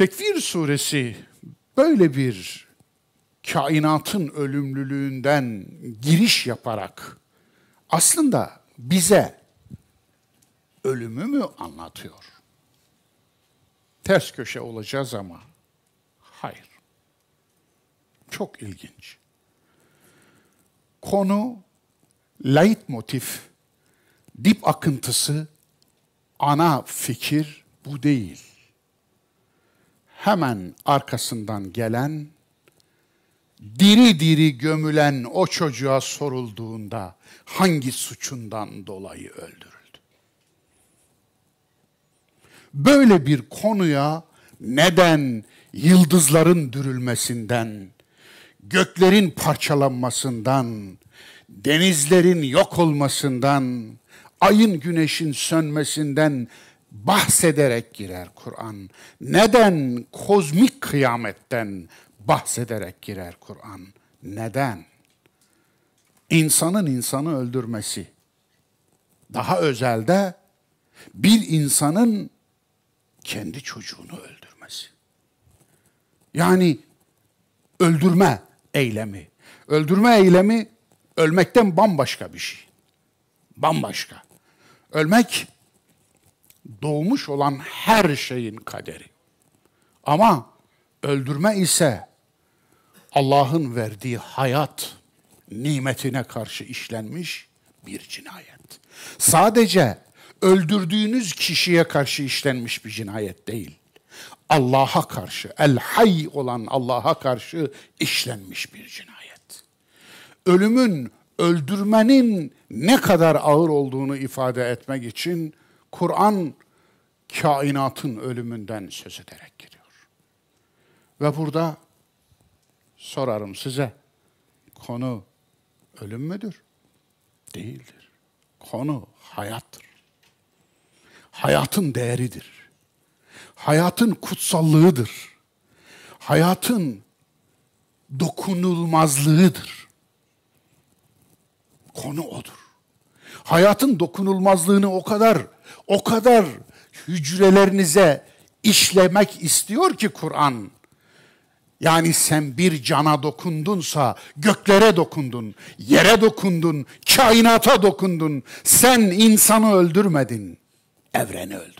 Tekvir suresi böyle bir kainatın ölümlülüğünden giriş yaparak aslında bize ölümü mü anlatıyor? Ters köşe olacağız ama hayır. Çok ilginç. Konu light motif, dip akıntısı, ana fikir bu değil hemen arkasından gelen, diri diri gömülen o çocuğa sorulduğunda hangi suçundan dolayı öldürüldü? Böyle bir konuya neden yıldızların dürülmesinden, göklerin parçalanmasından, denizlerin yok olmasından, ayın güneşin sönmesinden bahsederek girer Kur'an. Neden kozmik kıyametten bahsederek girer Kur'an? Neden? İnsanın insanı öldürmesi. Daha özelde bir insanın kendi çocuğunu öldürmesi. Yani öldürme eylemi. Öldürme eylemi ölmekten bambaşka bir şey. Bambaşka. Ölmek doğmuş olan her şeyin kaderi. Ama öldürme ise Allah'ın verdiği hayat nimetine karşı işlenmiş bir cinayet. Sadece öldürdüğünüz kişiye karşı işlenmiş bir cinayet değil. Allah'a karşı, el hay olan Allah'a karşı işlenmiş bir cinayet. Ölümün, öldürmenin ne kadar ağır olduğunu ifade etmek için Kur'an kainatın ölümünden söz ederek giriyor. Ve burada sorarım size, konu ölüm müdür? Değildir. Konu hayattır. Hayatın değeridir. Hayatın kutsallığıdır. Hayatın dokunulmazlığıdır. Konu odur hayatın dokunulmazlığını o kadar o kadar hücrelerinize işlemek istiyor ki Kur'an. Yani sen bir cana dokundunsa göklere dokundun, yere dokundun, kainata dokundun. Sen insanı öldürmedin, evreni öldürdün.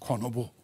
Konu bu.